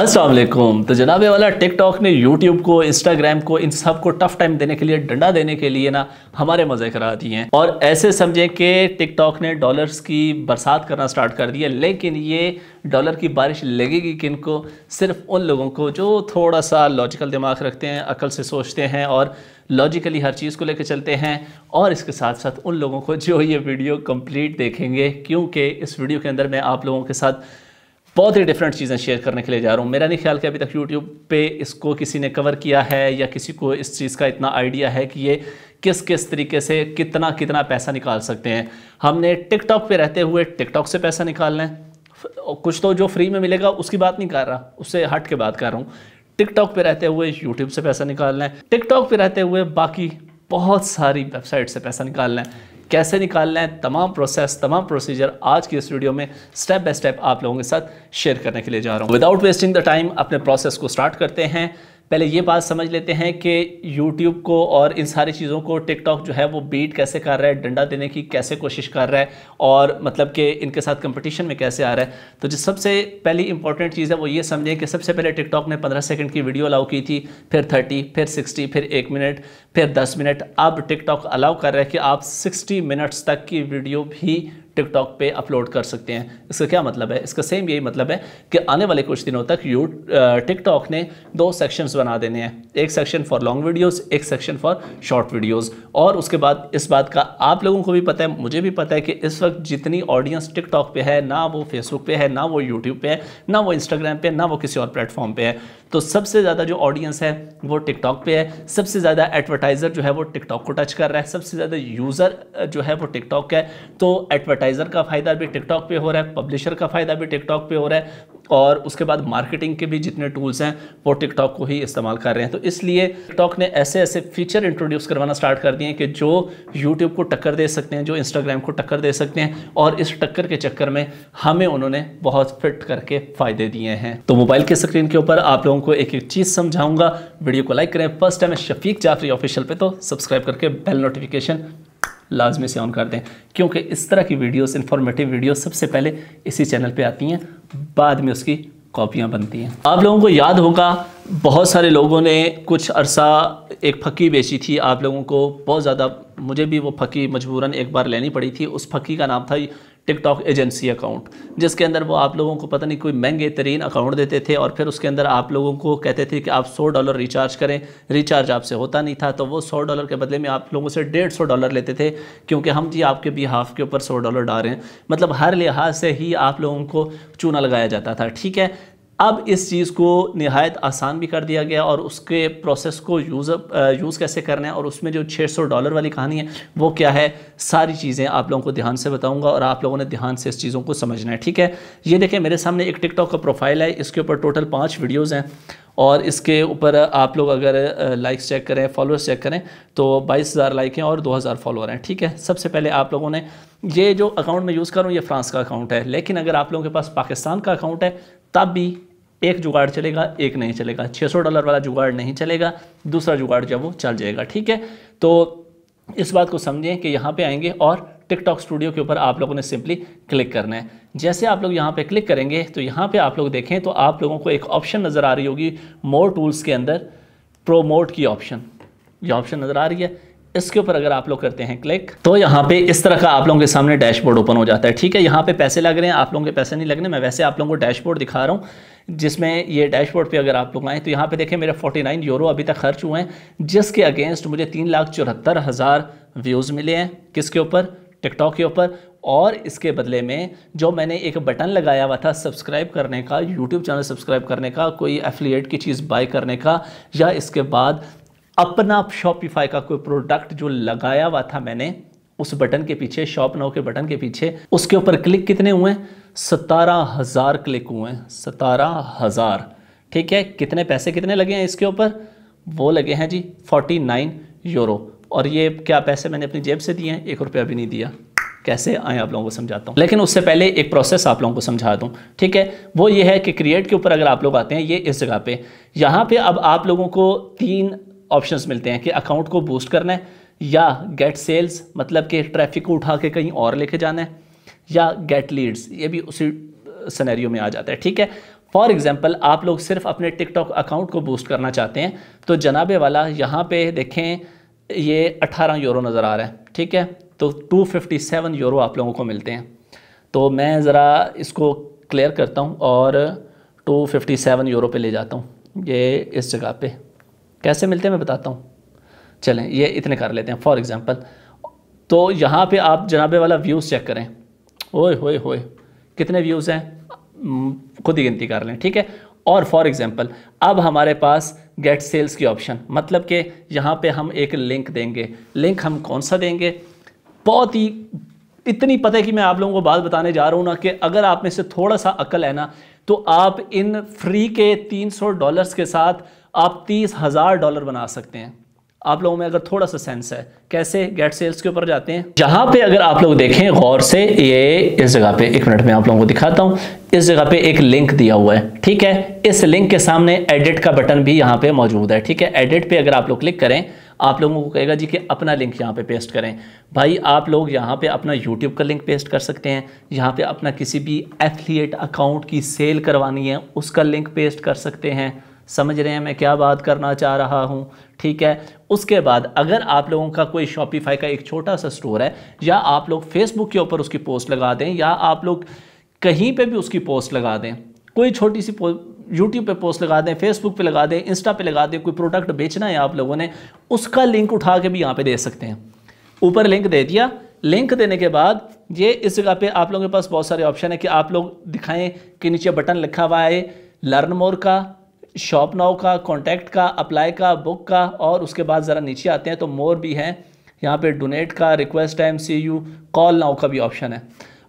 असलम तो जनाबे वाला टिकटॉक ने यूट्यूब को इंस्टाग्राम को इन सब को टफ टाइम देने के लिए डंडा देने के लिए ना हमारे मज़े करा दिए हैं और ऐसे समझें कि टिकटॉक ने डॉलर्स की बरसात करना स्टार्ट कर दी है लेकिन ये डॉलर की बारिश लगेगी किन को सिर्फ उन लोगों को जो थोड़ा सा लॉजिकल दिमाग रखते हैं अकल से सोचते हैं और लॉजिकली हर चीज़ को लेकर चलते हैं और इसके साथ साथ उन लोगों को जो ये वीडियो कम्प्लीट देखेंगे क्योंकि इस वीडियो के अंदर मैं आप लोगों के साथ बहुत ही डिफरेंट चीज़ें शेयर करने के लिए जा रहा हूँ मेरा नहीं ख्याल कि अभी तक यूट्यूब पर इसको किसी ने कवर किया है या किसी को इस चीज़ का इतना आइडिया है कि ये किस किस तरीके से कितना कितना पैसा निकाल सकते हैं हमने टिकटॉक पे रहते हुए टिकटॉक से पैसा निकालना है कुछ तो जो फ्री में मिलेगा उसकी बात नहीं कर रहा उससे हट के बात कर रहा हूँ टिकटॉक पे रहते हुए यूट्यूब से पैसा निकालना है टिकटॉक पे रहते हुए बाकी बहुत सारी वेबसाइट से पैसा निकालना है कैसे निकालना है तमाम प्रोसेस तमाम प्रोसीजर आज की इस वीडियो में स्टेप बाय स्टेप आप लोगों के साथ शेयर करने के लिए जा रहा हूँ विदाउट वेस्टिंग द टाइम अपने प्रोसेस को स्टार्ट करते हैं पहले ये बात समझ लेते हैं कि यूट्यूब को और इन सारी चीज़ों को TikTok जो है वो बीट कैसे कर रहा है डंडा देने की कैसे कोशिश कर रहा है और मतलब कि इनके साथ कंपटीशन में कैसे आ रहा है तो जो सबसे पहली इंपॉर्टेंट चीज़ है वो ये समझें कि सबसे पहले टिकटॉक ने पंद्रह सेकेंड की वीडियो अलाउ की थी फिर थर्टी फिर सिक्सटी फिर एक मिनट फिर दस मिनट अब टिकटॉक अलाउ कर रहा है कि आप सिक्सटी मिनट्स तक की वीडियो भी टिकटॉक पे अपलोड कर सकते हैं इसका क्या मतलब है इसका सेम यही मतलब है कि आने वाले कुछ दिनों तक यू टिकटॉक ने दो सेक्शंस बना देने हैं एक सेक्शन फॉर लॉन्ग वीडियोस एक सेक्शन फॉर शॉर्ट वीडियोस और उसके बाद इस बात का आप लोगों को भी पता है मुझे भी पता है कि इस वक्त जितनी ऑडियंस टिकटॉक पर है ना वो फेसबुक पर है ना वो यूट्यूब पर है ना वो इंस्टाग्राम पर है ना वो किसी और प्लेटफॉर्म पर है तो सबसे ज़्यादा जो ऑडियंस है वो टिकटॉक पर है सबसे ज़्यादा एडवर्टाइज़र जो है वो टिकटॉक को टच कर रहा है सबसे ज़्यादा यूज़र जो है वो टिकटॉक है तो एडवर्ट एडवर्टाइज़र का फ़ायदा भी टिकटॉक पे हो रहा है पब्लिशर का फ़ायदा भी टिकटॉक पे हो रहा है और उसके बाद मार्केटिंग के भी जितने टूल्स हैं वो टिकटॉक को ही इस्तेमाल कर रहे हैं तो इसलिए टिकटॉक ने ऐसे ऐसे फीचर इंट्रोड्यूस करवाना स्टार्ट कर दिए हैं कि जो यूट्यूब को टक्कर दे सकते हैं जो इंस्टाग्राम को टक्कर दे सकते हैं और इस टक्कर के चक्कर में हमें उन्होंने बहुत फिट करके फ़ायदे दिए हैं तो मोबाइल के स्क्रीन के ऊपर आप लोगों को एक एक चीज़ समझाऊंगा वीडियो को लाइक करें first time Shafiq Jafri official पर तो सब्सक्राइब करके बेल नोटिफिकेशन लाजमी से ऑन कर दें क्योंकि इस तरह की वीडियोस इन्फॉर्मेटिव वीडियोस सबसे पहले इसी चैनल पे आती हैं बाद में उसकी कॉपियाँ बनती हैं आप लोगों को याद होगा बहुत सारे लोगों ने कुछ अरसा एक फकी बेची थी आप लोगों को बहुत ज़्यादा मुझे भी वो फकी मजबूरन एक बार लेनी पड़ी थी उस फकी का नाम था टिकटॉक एजेंसी अकाउंट जिसके अंदर वो आप लोगों को पता नहीं कोई महंगे तरीन अकाउंट देते थे और फिर उसके अंदर आप लोगों को कहते थे कि आप सौ डॉलर रिचार्ज करें रिचार्ज आपसे होता नहीं था तो वो सौ डॉलर के बदले में आप लोगों से डेढ़ सौ डॉलर लेते थे क्योंकि हम जी आपके भी हाफ के ऊपर सौ डॉलर डाल रहे हैं मतलब हर लिहाज से ही आप लोगों को चूना लगाया जाता था ठीक है अब इस चीज़ को नहायत आसान भी कर दिया गया और उसके प्रोसेस को यूज़ यूज़ uh, कैसे करना है और उसमें जो 600 डॉलर वाली कहानी है वो क्या है सारी चीज़ें आप लोगों को ध्यान से बताऊंगा और आप लोगों ने ध्यान से इस चीज़ों को समझना है ठीक है ये देखें मेरे सामने एक टिकटॉक का प्रोफाइल है इसके ऊपर टोटल पाँच वीडियोज़ हैं और इसके ऊपर आप लोग अगर लाइक्स uh, चेक करें फॉलोअर्स चेक करें तो बाईस हज़ार लाइक हैं और दो हज़ार फॉलोअर हैं ठीक है सबसे पहले आप लोगों ने ये जो अकाउंट मैं यूज़ कर रहा हूँ ये फ्रांस का अकाउंट है लेकिन अगर आप लोगों के पास पाकिस्तान का अकाउंट है तब भी एक जुगाड़ चलेगा एक नहीं चलेगा 600 डॉलर वाला जुगाड़ नहीं चलेगा दूसरा जुगाड़ जब वो चल जाएगा ठीक है तो इस बात को समझें कि यहाँ पे आएंगे और टिकटॉक स्टूडियो के ऊपर आप लोगों ने सिंपली क्लिक करना है जैसे आप लोग यहाँ पे क्लिक करेंगे तो यहाँ पे आप लोग देखें तो आप लोगों को एक ऑप्शन नज़र आ रही होगी मोर टूल्स के अंदर प्रोमोट की ऑप्शन ये ऑप्शन नज़र आ रही है इसके ऊपर अगर आप लोग करते हैं क्लिक तो यहाँ पे इस तरह का आप लोगों के सामने डैशबोर्ड ओपन हो जाता है ठीक है यहाँ पे पैसे लग रहे हैं आप लोगों के पैसे नहीं लगने मैं वैसे आप लोगों को डैशबोर्ड दिखा रहा हूँ जिसमें ये डैशबोर्ड पे अगर आप लोग आएँ तो यहाँ पे देखें मेरे 49 यूरो अभी तक खर्च हुए हैं जिसके अगेंस्ट मुझे तीन लाख चौहत्तर हज़ार व्यूज़ मिले हैं किसके ऊपर टिकटॉक के ऊपर और इसके बदले में जो मैंने एक बटन लगाया हुआ था सब्सक्राइब करने का यूट्यूब चैनल सब्सक्राइब करने का कोई एफिलिएट की चीज़ बाय करने का या इसके बाद अपना शॉपिफाई का कोई प्रोडक्ट जो लगाया हुआ था मैंने उस बटन के पीछे शॉप नाउ के बटन के पीछे उसके ऊपर क्लिक कितने हुए हैं सतारह हज़ार क्लिक हुए हैं सतारह हज़ार ठीक है कितने पैसे कितने लगे हैं इसके ऊपर वो लगे हैं जी फोर्टी नाइन यूरो और ये क्या पैसे मैंने अपनी जेब से दिए हैं एक रुपया भी नहीं दिया कैसे आए आप लोगों को समझाता हूँ लेकिन उससे पहले एक प्रोसेस आप लोगों को समझा दूँ ठीक है वो ये है कि क्रिएट के ऊपर अगर आप लोग आते हैं ये इस जगह पे यहाँ पे अब आप लोगों को तीन ऑप्शंस मिलते हैं कि अकाउंट को बूस्ट करना है या गेट सेल्स मतलब कि ट्रैफिक को उठा के कहीं और लेके जाना है या गेट लीड्स ये भी उसी सनेरियो में आ जाता है ठीक है फॉर एग्ज़ाम्पल आप लोग सिर्फ अपने टिकटॉक अकाउंट को बूस्ट करना चाहते हैं तो जनाबे वाला यहाँ पे देखें ये 18 यूरो नज़र आ रहा है ठीक है तो 257 यूरो आप लोगों को मिलते हैं तो मैं ज़रा इसको क्लियर करता हूँ और 257 यूरो पे ले जाता हूँ ये इस जगह पे कैसे मिलते हैं मैं बताता हूँ चलें ये इतने कर लेते हैं फॉर एग्ज़ाम्पल तो यहाँ पर आप जनाबे वाला व्यूज़ चेक करें ओए होए होए कितने व्यूज़ हैं खुद ही गिनती कर लें ठीक है और फॉर एग्ज़ाम्पल अब हमारे पास गेट सेल्स की ऑप्शन मतलब कि यहाँ पे हम एक लिंक देंगे लिंक हम कौन सा देंगे बहुत ही इतनी पता है कि मैं आप लोगों को बात बताने जा रहा हूँ ना कि अगर आप में से थोड़ा सा अकल है ना तो आप इन फ्री के तीन डॉलर्स के साथ आप तीस हज़ार डॉलर बना सकते हैं आप लोगों में अगर थोड़ा सा सेंस है कैसे गेट सेल्स के ऊपर जाते हैं जहां पे अगर आप लोग देखें गौर से ये इस जगह पे एक मिनट में आप लोगों को दिखाता हूं इस जगह पे एक लिंक दिया हुआ है ठीक है इस लिंक के सामने एडिट का बटन भी यहाँ पे मौजूद है ठीक है एडिट पे अगर आप लोग क्लिक करें आप लोगों को कहेगा जी कि अपना लिंक यहाँ पे पेस्ट करें भाई आप लोग यहाँ पे अपना यूट्यूब का लिंक पेस्ट कर सकते हैं यहाँ पे अपना किसी भी एफिलिएट अकाउंट की सेल करवानी है उसका लिंक पेस्ट कर सकते हैं समझ रहे हैं मैं क्या बात करना चाह रहा हूँ ठीक है उसके बाद अगर आप लोगों का कोई शॉपिफाई का एक छोटा सा स्टोर है या आप लोग फेसबुक के ऊपर उसकी पोस्ट लगा दें या आप लोग कहीं पे भी उसकी पोस्ट लगा दें कोई छोटी सी यूट्यूब पे पोस्ट लगा दें फेसबुक पे लगा दें इंस्टा पे लगा दें कोई प्रोडक्ट बेचना है आप लोगों ने उसका लिंक उठा के भी यहाँ पर दे सकते हैं ऊपर लिंक दे दिया लिंक देने के बाद ये इस जगह पर आप लोगों के पास बहुत सारे ऑप्शन है कि आप लोग दिखाएँ कि नीचे बटन लिखा हुआ है लर्न मोर का शॉप नाव का कॉन्टैक्ट का अप्लाई का बुक का और उसके बाद ज़रा नीचे आते हैं तो मोर भी हैं यहाँ पे डोनेट का रिक्वेस्ट है M C U call now का भी ऑप्शन है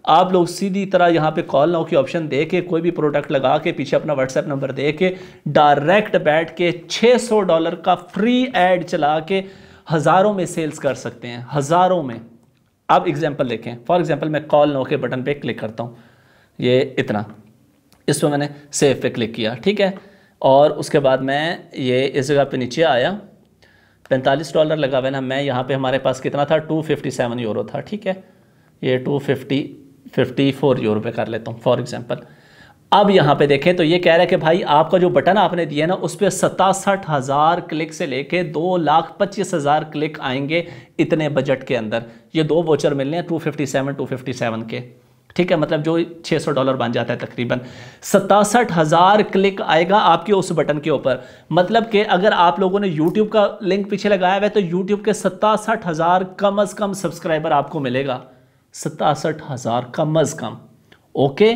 आप लोग सीधी तरह यहाँ पे कॉल नाउ की ऑप्शन दे के कोई भी प्रोडक्ट लगा के पीछे अपना व्हाट्सएप नंबर दे के डायरेक्ट बैठ के 600 डॉलर का फ्री एड चला के हज़ारों में सेल्स कर सकते हैं हज़ारों में आप एग्जाम्पल देखें फॉर एग्जाम्पल मैं कॉल नाउ के बटन पर क्लिक करता हूँ ये इतना इस पर मैंने सेव पे क्लिक किया ठीक है और उसके बाद मैं ये इस जगह पे नीचे आया पैंतालीस डॉलर लगा हुआ ना मैं यहाँ पे हमारे पास कितना था टू फिफ्टी सेवन यूरो था ठीक है ये two fifty fifty four euro पे कर लेता हूँ फॉर एग्ज़ाम्पल अब यहाँ पे देखें तो ये कह रहा है कि भाई आपका जो बटन आपने दिया ना उस पर सतासठ हज़ार क्लिक से लेके दो लाख पच्चीस हज़ार क्लिक आएंगे इतने बजट के अंदर ये दो वोचर मिलने हैं two fifty seven two fifty seven के ठीक है मतलब जो 600 डॉलर बन जाता है तकरीबन सतासठ हज़ार क्लिक आएगा आपके उस बटन के ऊपर मतलब कि अगर आप लोगों ने यूट्यूब का लिंक पीछे लगाया हुआ है तो यूट्यूब के सतासठ हज़ार कम अज़ कम सब्सक्राइबर आपको मिलेगा सतासठ हज़ार कम अज़ कम ओके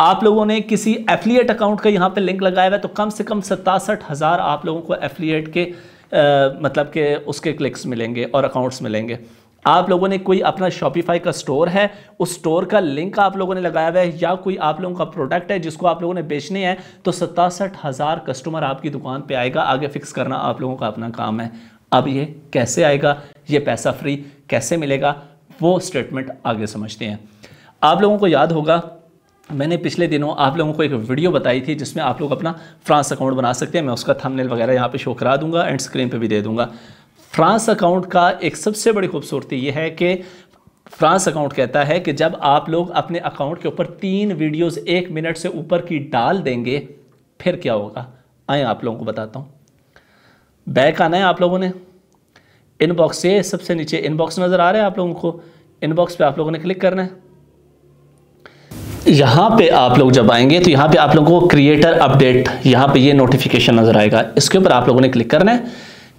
आप लोगों ने किसी एफिलिएट अकाउंट का यहाँ पे लिंक लगाया हुआ है तो कम से कम सतासठ हज़ार आप लोगों को एफिलिएट के आ, मतलब के उसके क्लिक्स मिलेंगे और अकाउंट्स मिलेंगे आप लोगों ने कोई अपना शॉपिफाई का स्टोर है उस स्टोर का लिंक आप लोगों ने लगाया हुआ है या कोई आप लोगों का प्रोडक्ट है जिसको आप लोगों ने बेचने हैं तो सतासठ हज़ार कस्टमर आपकी दुकान पे आएगा आगे फिक्स करना आप लोगों का अपना काम है अब ये कैसे आएगा ये पैसा फ्री कैसे मिलेगा वो स्टेटमेंट आगे समझते हैं आप लोगों को याद होगा मैंने पिछले दिनों आप लोगों को एक वीडियो बताई थी जिसमें आप लोग अपना फ्रांस अकाउंट बना सकते हैं मैं उसका थंबनेल वगैरह यहाँ पे शो करा दूंगा एंड स्क्रीन पे भी दे दूंगा फ्रांस अकाउंट का एक सबसे बड़ी खूबसूरती यह है कि फ्रांस अकाउंट कहता है कि जब आप लोग अपने अकाउंट के ऊपर तीन वीडियोस एक मिनट से ऊपर की डाल देंगे फिर क्या होगा आए आप लोगों को बताता हूं बैक आना है आप लोगों ने इनबॉक्स से सबसे नीचे इनबॉक्स नज़र आ रहा है आप लोगों को इनबॉक्स पे आप लोगों ने क्लिक करना है यहाँ पे आप लोग जब आएंगे तो यहाँ पे आप लोगों को क्रिएटर अपडेट यहाँ पे ये यह नोटिफिकेशन नज़र आएगा इसके ऊपर आप लोगों ने क्लिक करना है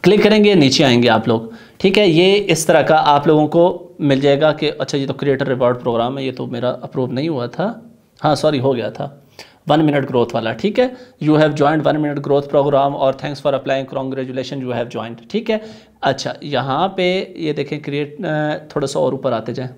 क्लिक करेंगे नीचे आएंगे आप लोग ठीक है ये इस तरह का आप लोगों को मिल जाएगा कि अच्छा ये तो क्रिएटर रिवॉर्ड प्रोग्राम है ये तो मेरा अप्रूव नहीं हुआ था हाँ सॉरी हो गया था वन मिनट ग्रोथ वाला ठीक है you have joined one minute growth program और thanks for applying congratulation you have joined ठीक है अच्छा यहाँ पे ये देखें क्रिएट थोड़ा सा और ऊपर आते जाएँ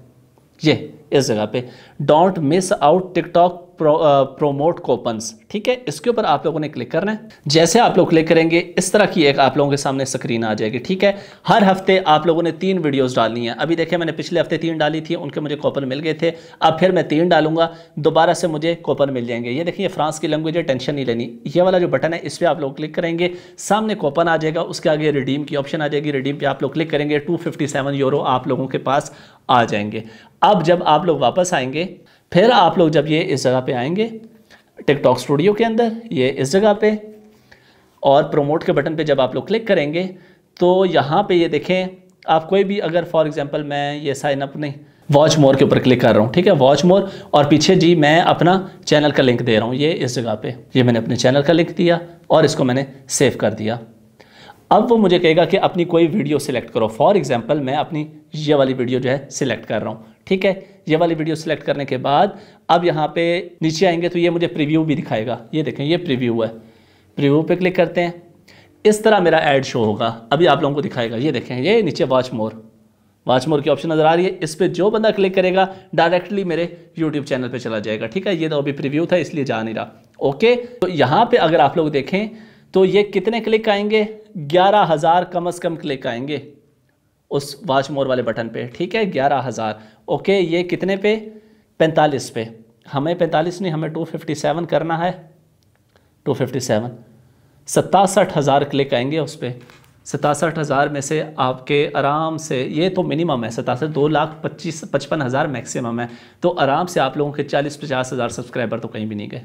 ये इस जगह पे don't miss out TikTok promote coupons ठीक है इसके ऊपर आप लोगों ने क्लिक करना है जैसे आप लोग क्लिक करेंगे इस तरह की एक आप लोगों के सामने स्क्रीन आ जाएगी ठीक है हर हफ्ते आप लोगों ने तीन वीडियोस डालनी है अभी देखिए मैंने पिछले हफ्ते तीन डाली थी उनके मुझे कोपन मिल गए थे अब फिर मैं तीन डालूंगा दोबारा से मुझे कोपन मिल जाएंगे ये देखिए फ्रांस की लैंग्वेज है टेंशन नहीं लेनी ये वाला जो बटन है इस पर आप लोग क्लिक करेंगे सामने कोपन आ जाएगा उसके आगे रिडीम की ऑप्शन आ जाएगी रिडीम पर आप लोग क्लिक करेंगे टू यूरो आप लोगों के पास आ जाएंगे अब जब आप आप लोग वापस आएंगे फिर आप लोग जब ये इस जगह पे आएंगे टिकटॉक स्टूडियो के अंदर ये इस जगह पे और प्रोमोट के बटन पे जब आप लोग क्लिक करेंगे तो यहाँ पे ये देखें आप कोई भी अगर फॉर एग्जांपल मैं ये साइन अप नहीं वॉच मोर के ऊपर क्लिक कर रहा हूँ ठीक है वॉच मोर और पीछे जी मैं अपना चैनल का लिंक दे रहा हूँ ये इस जगह पर ये मैंने अपने चैनल का लिंक दिया और इसको मैंने सेव कर दिया अब वो मुझे कहेगा कि अपनी कोई वीडियो सिलेक्ट करो फॉर एग्जाम्पल मैं अपनी ये वाली वीडियो जो है सिलेक्ट कर रहा हूँ ठीक है ये वाली वीडियो सिलेक्ट करने के बाद अब यहाँ पे नीचे आएंगे तो ये मुझे प्रीव्यू भी दिखाएगा ये देखें ये प्रीव्यू है प्रीव्यू पे क्लिक करते हैं इस तरह मेरा ऐड शो होगा अभी आप लोगों को दिखाएगा ये देखें ये नीचे वॉच मोर वॉच मोर की ऑप्शन नज़र आ रही है इस पर जो बंदा क्लिक करेगा डायरेक्टली मेरे यूट्यूब चैनल पर चला जाएगा ठीक है ये तो अभी प्रिव्यू था इसलिए जा नहीं रहा ओके तो यहाँ पर अगर आप लोग देखें तो ये कितने क्लिक आएंगे ग्यारह हज़ार कम अज़ कम क्लिक आएंगे उस वाच मोर वाले बटन पे ठीक है ग्यारह हज़ार ओके ये कितने पे पैंतालीस पे हमें पैंतालीस नहीं हमें टू फिफ्टी सेवन करना है टू फिफ्टी सेवन सतासठ हज़ार क्लिक आएंगे उस पर सतासठ हज़ार में से आपके आराम से ये तो मिनिमम है सतासठ दो लाख पच्चीस पचपन हज़ार मैक्सिमम है तो आराम से आप लोगों के चालीस पचास हज़ार सब्सक्राइबर तो कहीं भी नहीं गए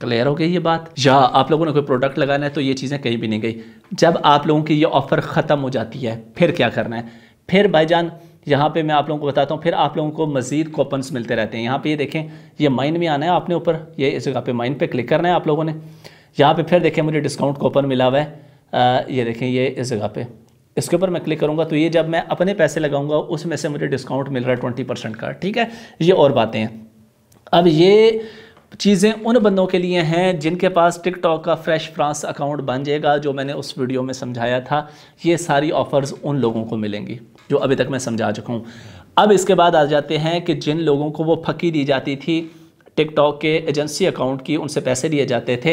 क्लियर हो गई ये बात या आप लोगों ने कोई प्रोडक्ट लगाना है तो ये चीज़ें कहीं भी नहीं गई जब आप लोगों की ये ऑफ़र ख़त्म हो जाती है फिर क्या करना है फिर भाईजान यहाँ पे मैं आप लोगों को बताता हूँ फिर आप लोगों को मज़ीद कोपन्स मिलते रहते हैं यहाँ पे ये देखें ये माइन में आना है आपने ऊपर ये इस जगह पे माइन पे क्लिक करना है आप लोगों ने यहाँ पे फिर देखें मुझे डिस्काउंट कोपन मिला हुआ है ये देखें ये इस जगह पे इसके ऊपर मैं क्लिक करूँगा तो ये जब मैं अपने पैसे लगाऊँगा उसमें से मुझे डिस्काउंट मिल रहा है ट्वेंटी का ठीक है ये और बातें हैं अब ये चीज़ें उन बंदों के लिए हैं जिनके पास टिकटॉक का फ्रेश फ्रांस अकाउंट बन जाएगा जो मैंने उस वीडियो में समझाया था ये सारी ऑफ़र्स उन लोगों को मिलेंगी जो अभी तक मैं समझा चुका हूँ अब इसके बाद आ जाते हैं कि जिन लोगों को वो फकी दी जाती थी टिकटॉक के एजेंसी अकाउंट की उनसे पैसे लिए जाते थे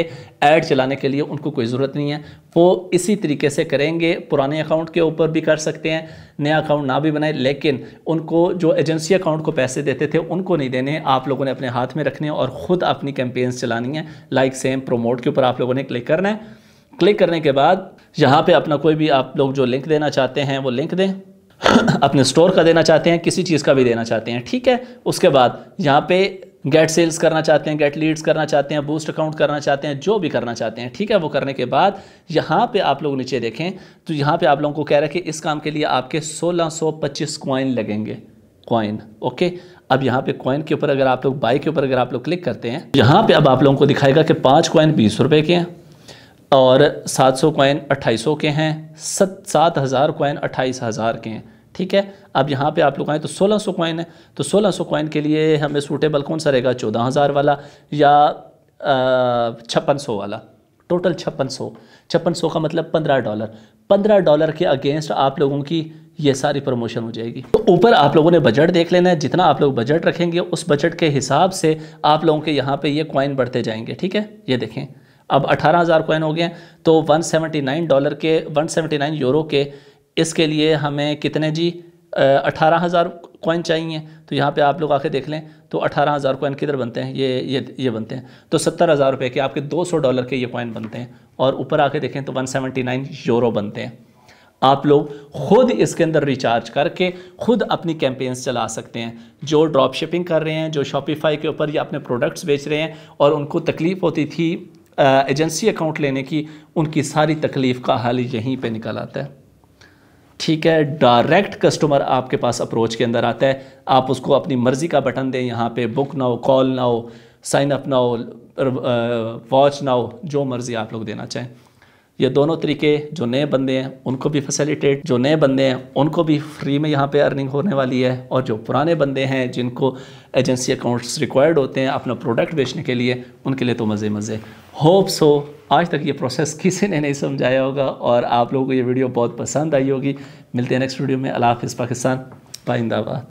ऐड चलाने के लिए उनको कोई ज़रूरत नहीं है वो इसी तरीके से करेंगे पुराने अकाउंट के ऊपर भी कर सकते हैं नया अकाउंट ना भी बनाए लेकिन उनको जो एजेंसी अकाउंट को पैसे देते थे उनको नहीं देने आप लोगों ने अपने हाथ में रखने और ख़ुद अपनी कैंपेन्स चलानी है लाइक सेम प्रोमोट के ऊपर आप लोगों ने क्लिक करना है क्लिक करने के बाद यहाँ पर अपना कोई भी आप लोग जो लिंक देना चाहते हैं वो लिंक दें अपने स्टोर का देना चाहते हैं किसी चीज़ का भी देना चाहते हैं ठीक है उसके बाद यहाँ पे गेट सेल्स करना चाहते हैं गेट लीड्स करना चाहते हैं बूस्ट अकाउंट करना चाहते हैं जो भी करना चाहते हैं ठीक है वो करने के बाद यहाँ पे आप लोग नीचे देखें तो यहाँ पे आप लोगों को कह रहे हैं कि इस काम के लिए आपके 1625 क्वाइन लगेंगे क्वाइन ओके अब यहाँ पे क्वाइन के ऊपर अगर आप लोग बाई के ऊपर अगर आप लोग क्लिक करते हैं यहाँ पे अब आप लोगों को दिखाएगा कि पाँच क्वाइन बीस रुपये के हैं और सात सौ क्वाइन अट्ठाईस के हैं सत सात हज़ार क्वाइन अट्ठाईस हज़ार के हैं ठीक है अब यहाँ पे आप लोग आएँ तो सोलह सौ कॉइन है तो सोलह सौ कॉइन के लिए हमें सूटेबल कौन सा रहेगा चौदह हज़ार वाला या छप्पन सौ वाला टोटल छप्पन सौ छप्पन सौ का मतलब पंद्रह डॉलर पंद्रह डॉलर के अगेंस्ट आप लोगों की ये सारी प्रमोशन हो जाएगी तो ऊपर आप लोगों ने बजट देख लेना है जितना आप लोग बजट रखेंगे उस बजट के हिसाब से आप लोगों के यहाँ पर ये कॉइन बढ़ते जाएंगे ठीक है ये देखें अब अठारह हज़ार कॉइन हो गए हैं तो 179 डॉलर के 179 यूरो के इसके लिए हमें कितने जी अठारह हज़ार कॉइन चाहिए तो यहाँ पे आप लोग आके देख लें तो अठारह हज़ार कॉइन किधर बनते हैं ये ये ये बनते हैं तो सत्तर हज़ार रुपये के आपके दो सौ डॉलर के ये कॉइन बनते हैं और ऊपर आके देखें तो वन सेवेंटी नाइन यूरो बनते हैं आप लोग खुद इसके अंदर रिचार्ज करके खुद अपनी कैंपेन्स चला सकते हैं जो ड्रॉप शिपिंग कर रहे हैं जो शॉपिफाई के ऊपर या अपने प्रोडक्ट्स बेच रहे हैं और उनको तकलीफ़ होती थी एजेंसी अकाउंट लेने की उनकी सारी तकलीफ़ का हल यहीं पे निकल आता है ठीक है डायरेक्ट कस्टमर आपके पास अप्रोच के अंदर आता है आप उसको अपनी मर्ज़ी का बटन दें यहाँ पे बुक ना हो कॉल ना हो साइन अप ना हो वॉच ना हो जो मर्ज़ी आप लोग देना चाहें ये दोनों तरीके जो नए बंदे हैं उनको भी फैसिलिटेट जो नए बंदे हैं उनको भी फ्री में यहाँ पे अर्निंग होने वाली है और जो पुराने बंदे हैं जिनको एजेंसी अकाउंट्स रिक्वायर्ड होते हैं अपना प्रोडक्ट बेचने के लिए उनके लिए तो मज़े मज़े होप सो आज तक ये प्रोसेस किसी ने नहीं समझाया होगा और आप लोगों को ये वीडियो बहुत पसंद आई होगी मिलते हैं नेक्स्ट वीडियो में अला हाफ पाकिस्तान पाइंदाबाद